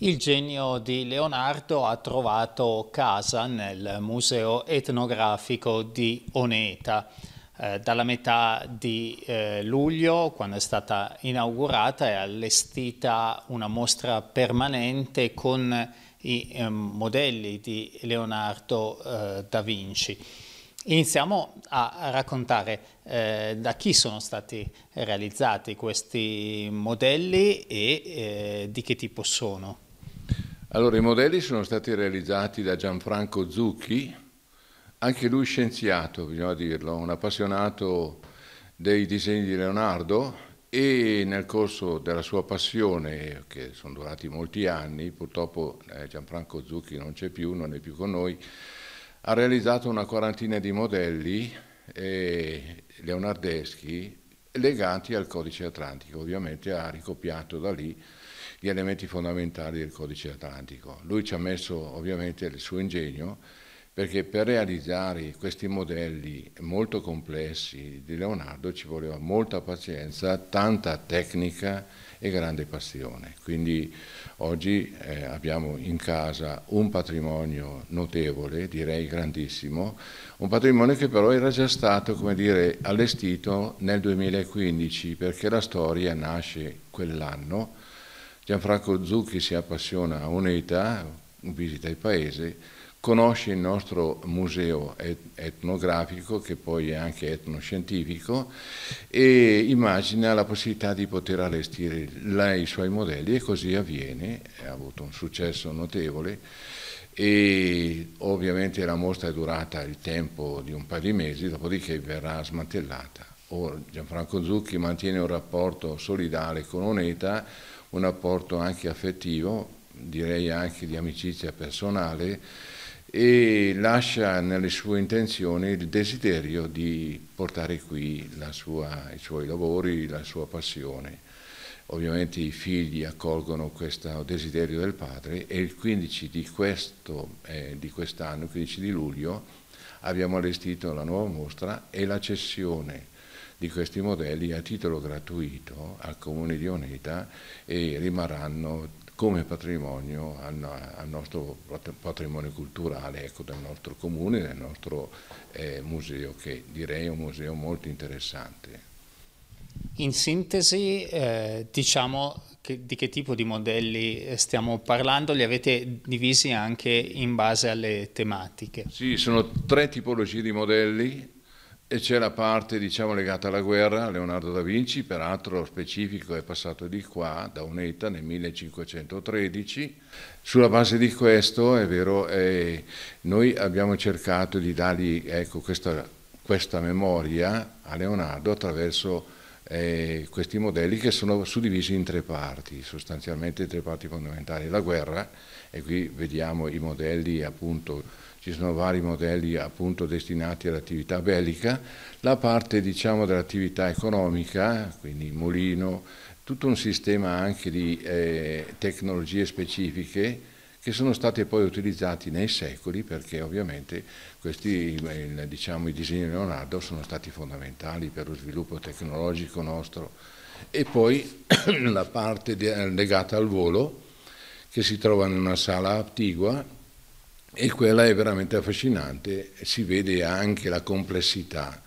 Il genio di Leonardo ha trovato casa nel Museo etnografico di Oneta. Eh, dalla metà di eh, luglio, quando è stata inaugurata, è allestita una mostra permanente con i eh, modelli di Leonardo eh, da Vinci. Iniziamo a raccontare eh, da chi sono stati realizzati questi modelli e eh, di che tipo sono. Allora, i modelli sono stati realizzati da Gianfranco Zucchi, anche lui scienziato, bisogna dirlo, un appassionato dei disegni di Leonardo e nel corso della sua passione, che sono durati molti anni, purtroppo eh, Gianfranco Zucchi non c'è più, non è più con noi, ha realizzato una quarantina di modelli eh, leonardeschi legati al codice atlantico, ovviamente ha ricopiato da lì gli elementi fondamentali del codice atlantico. Lui ci ha messo ovviamente il suo ingegno perché per realizzare questi modelli molto complessi di Leonardo ci voleva molta pazienza, tanta tecnica e grande passione. Quindi oggi eh, abbiamo in casa un patrimonio notevole, direi grandissimo, un patrimonio che però era già stato dire, allestito nel 2015 perché la storia nasce quell'anno Gianfranco Zucchi si appassiona a Oneta, visita il paese, conosce il nostro museo etnografico, che poi è anche etnoscientifico, e immagina la possibilità di poter allestire lei i suoi modelli e così avviene, ha avuto un successo notevole e ovviamente la mostra è durata il tempo di un paio di mesi, dopodiché verrà smantellata. Or Gianfranco Zucchi mantiene un rapporto solidale con Oneta, un apporto anche affettivo, direi anche di amicizia personale e lascia nelle sue intenzioni il desiderio di portare qui sua, i suoi lavori, la sua passione. Ovviamente i figli accolgono questo desiderio del padre e il 15 di, questo, eh, 15 di luglio, abbiamo allestito la nuova mostra e la cessione di questi modelli a titolo gratuito al Comune di Oneta e rimarranno come patrimonio al, nostro patrimonio culturale ecco, del nostro comune, del nostro eh, museo, che direi è un museo molto interessante. In sintesi, eh, diciamo che, di che tipo di modelli eh, stiamo parlando? Li avete divisi anche in base alle tematiche? Sì, sono tre tipologie di modelli e c'è la parte diciamo, legata alla guerra, Leonardo da Vinci, peraltro specifico, è passato di qua, da Uneta nel 1513. Sulla base di questo, è vero, eh, noi abbiamo cercato di dargli ecco, questa, questa, memoria a Leonardo attraverso eh, questi modelli che sono suddivisi in tre parti, sostanzialmente tre parti fondamentali. La guerra, e qui vediamo i modelli appunto ci sono vari modelli appunto destinati all'attività bellica, la parte diciamo, dell'attività economica, quindi il mulino, tutto un sistema anche di eh, tecnologie specifiche che sono state poi utilizzate nei secoli perché ovviamente questi diciamo, i disegni di Leonardo sono stati fondamentali per lo sviluppo tecnologico nostro e poi la parte legata al volo che si trova in una sala attigua e quella è veramente affascinante, si vede anche la complessità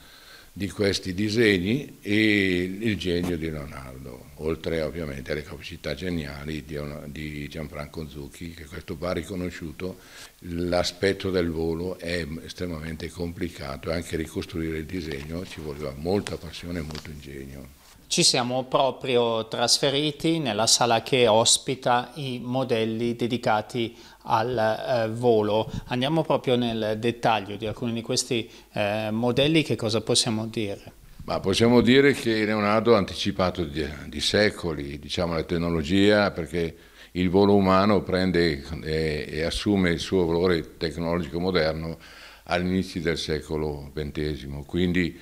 di questi disegni e il genio di Leonardo, oltre ovviamente alle capacità geniali di Gianfranco Zucchi, che questo va riconosciuto, l'aspetto del volo è estremamente complicato e anche ricostruire il disegno ci voleva molta passione e molto ingegno ci siamo proprio trasferiti nella sala che ospita i modelli dedicati al eh, volo. Andiamo proprio nel dettaglio di alcuni di questi eh, modelli, che cosa possiamo dire? Ma possiamo dire che Leonardo ha anticipato di, di secoli diciamo, la tecnologia perché il volo umano prende e, e assume il suo valore tecnologico moderno all'inizio del secolo XX. Quindi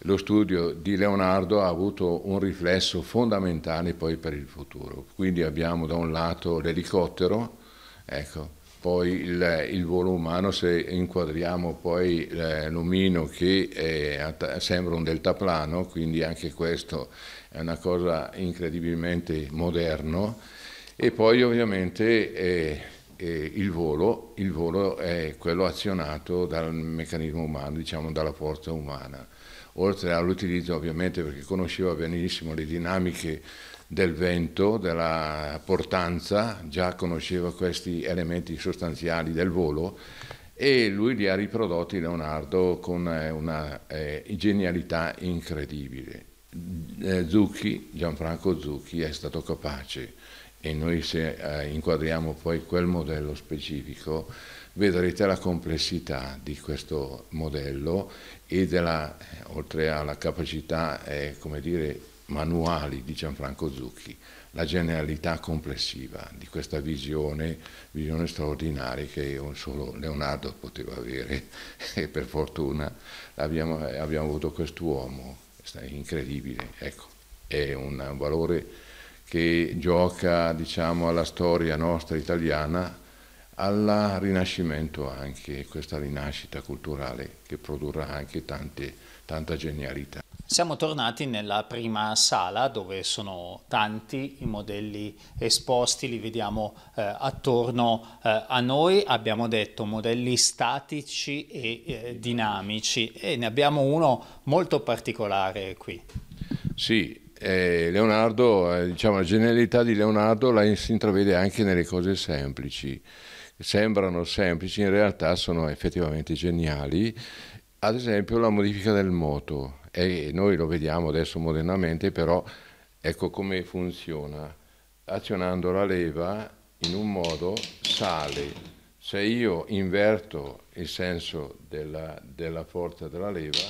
lo studio di Leonardo ha avuto un riflesso fondamentale poi per il futuro. Quindi abbiamo da un lato l'elicottero, ecco, poi il, il, volo umano, se inquadriamo poi eh, l'omino che è, sembra un deltaplano, quindi anche questo è una cosa incredibilmente moderno, e poi ovviamente eh, eh, il, volo, il volo è quello azionato dal meccanismo umano, diciamo dalla forza umana oltre all'utilizzo ovviamente perché conosceva benissimo le dinamiche del vento, della portanza, già conosceva questi elementi sostanziali del volo e lui li ha riprodotti Leonardo con eh, una eh, genialità incredibile. Eh, Zucchi, Gianfranco Zucchi è stato capace e noi se eh, inquadriamo poi quel modello specifico vedrete la complessità di questo modello e della, eh, oltre alla capacità eh, dire, manuali di Gianfranco Zucchi, la genialità complessiva di questa visione, visione straordinaria che solo Leonardo poteva avere e per fortuna abbiamo, eh, abbiamo avuto quest'uomo, incredibile, ecco, è un valore che gioca diciamo, alla storia nostra italiana al rinascimento anche, questa rinascita culturale che produrrà anche tante, tanta genialità. Siamo tornati nella prima sala dove sono tanti i modelli esposti, li vediamo eh, attorno eh, a noi, abbiamo detto modelli statici e eh, dinamici e ne abbiamo uno molto particolare qui. Sì, eh, Leonardo, eh, diciamo, la genialità di Leonardo la si intravede anche nelle cose semplici sembrano semplici, in realtà sono effettivamente geniali. Ad esempio la modifica del moto, e noi lo vediamo adesso modernamente, però ecco come funziona. Azionando la leva in un modo sale. Se io inverto il senso della, della forza della leva,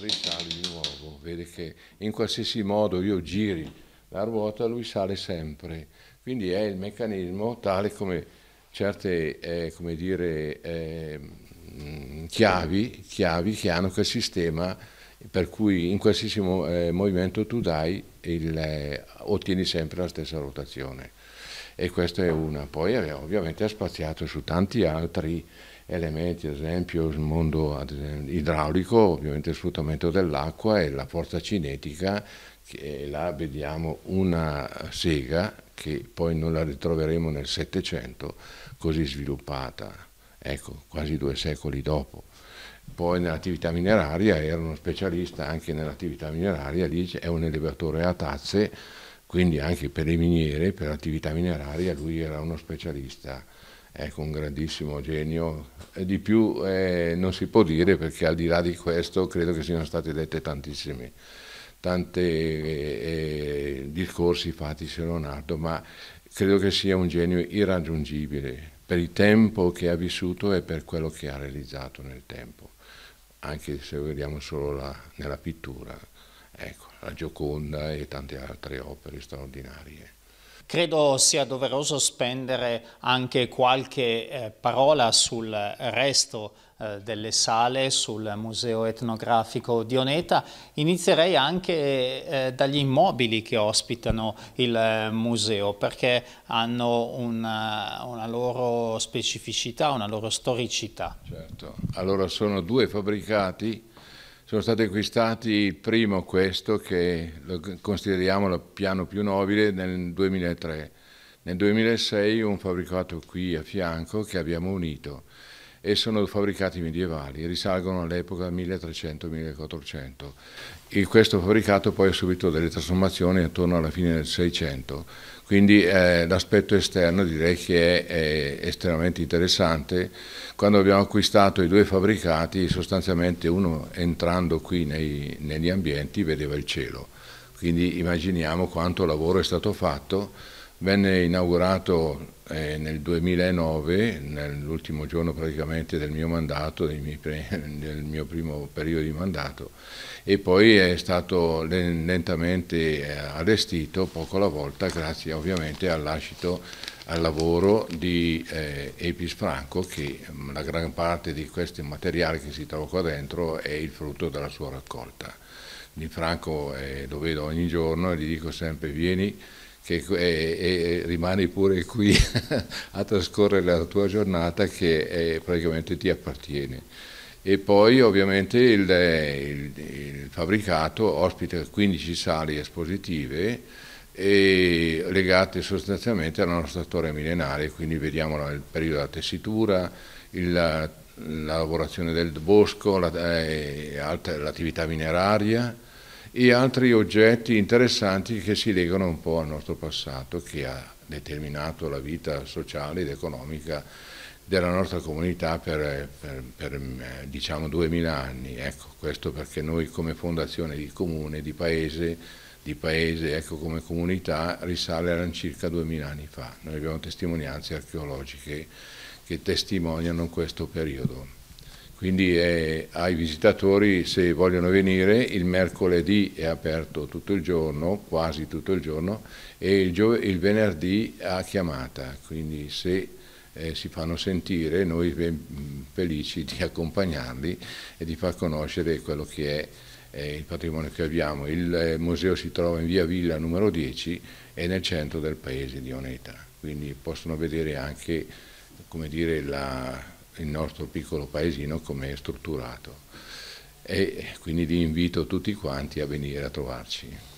risale di nuovo. Vede che in qualsiasi modo io giri la ruota, lui sale sempre. Quindi è il meccanismo tale come certe eh, come dire, eh, chiavi, chiavi, che hanno quel sistema per cui in qualsiasi eh, movimento tu dai il, eh, ottieni sempre la stessa rotazione. E questa è una. Poi eh, ovviamente ha spaziato su tanti altri elementi, ad esempio il mondo esempio, idraulico, ovviamente il sfruttamento dell'acqua e la forza cinetica, che là vediamo una sega che poi non la ritroveremo nel Settecento così sviluppata, ecco, quasi due secoli dopo. Poi nell'attività mineraria era uno specialista anche nell'attività mineraria, lì è un elevatore a tazze, quindi anche per le miniere, per l'attività mineraria lui era uno specialista ecco un grandissimo genio e di più eh, non si può dire perché al di là di questo credo che siano state dette tantissime tanti eh, eh, discorsi fatti su Leonardo, ma credo che sia un genio irraggiungibile per il tempo che ha vissuto e per quello che ha realizzato nel tempo, anche se vediamo solo la, nella pittura, ecco, la Gioconda e tante altre opere straordinarie. Credo sia doveroso spendere anche qualche eh, parola sul resto eh, delle sale sul Museo Etnografico di Oneta. Inizierei anche eh, dagli immobili che ospitano il eh, museo perché hanno una, eh, una, loro specificità, una loro storicità. Certo, allora sono due fabbricati, sono stati acquistati il primo questo che lo consideriamo il piano più nobile nel 2003, nel 2006 un fabbricato qui a fianco che abbiamo unito e sono fabbricati medievali, risalgono all'epoca 1300-1400. Questo fabbricato poi ha subito delle trasformazioni attorno alla fine del 600, quindi eh, l'aspetto esterno direi che è, è, estremamente interessante. Quando abbiamo acquistato i due fabbricati, sostanzialmente uno entrando qui nei, negli ambienti vedeva il cielo, quindi immaginiamo quanto lavoro è stato fatto Venne inaugurato eh, nel 2009, nell'ultimo giorno praticamente del mio mandato, del mio primo periodo di mandato, e poi è stato lentamente eh, allestito poco alla volta grazie ovviamente all'ascito al lavoro di eh, Epis Franco che mm, la gran parte di questo materiale che si trova qua dentro è il frutto della sua raccolta. Di Franco eh, lo vedo ogni giorno e gli dico sempre vieni che è, eh, è, rimani pure qui a trascorrere la tua giornata che è, eh, praticamente ti appartiene. E poi ovviamente il, il, il fabbricato ospita 15 sali espositive legate sostanzialmente alla nostra storia millenaria, quindi vediamo il periodo della tessitura, il, la, la lavorazione del bosco, l'attività la, eh, mineraria e altri oggetti interessanti che si legano un po' al nostro passato che ha determinato la vita sociale ed economica della nostra comunità per, per, per eh, diciamo 2000 anni. Ecco, questo perché noi come fondazione di comune, di paese, di paese ecco, come comunità risale all'incirca 2000 anni fa. Noi abbiamo testimonianze archeologiche che testimoniano questo periodo quindi è, eh, ai visitatori se vogliono venire il mercoledì è aperto tutto il giorno, quasi tutto il giorno e il, il venerdì a chiamata, quindi se eh, si fanno sentire noi ben felici di accompagnarli e di far conoscere quello che è eh, il patrimonio che abbiamo. Il eh, museo si trova in via Villa numero 10 e nel centro del paese di Oneta, quindi possono vedere anche come dire, la, il nostro piccolo paesino come è strutturato e quindi vi invito tutti quanti a venire a trovarci.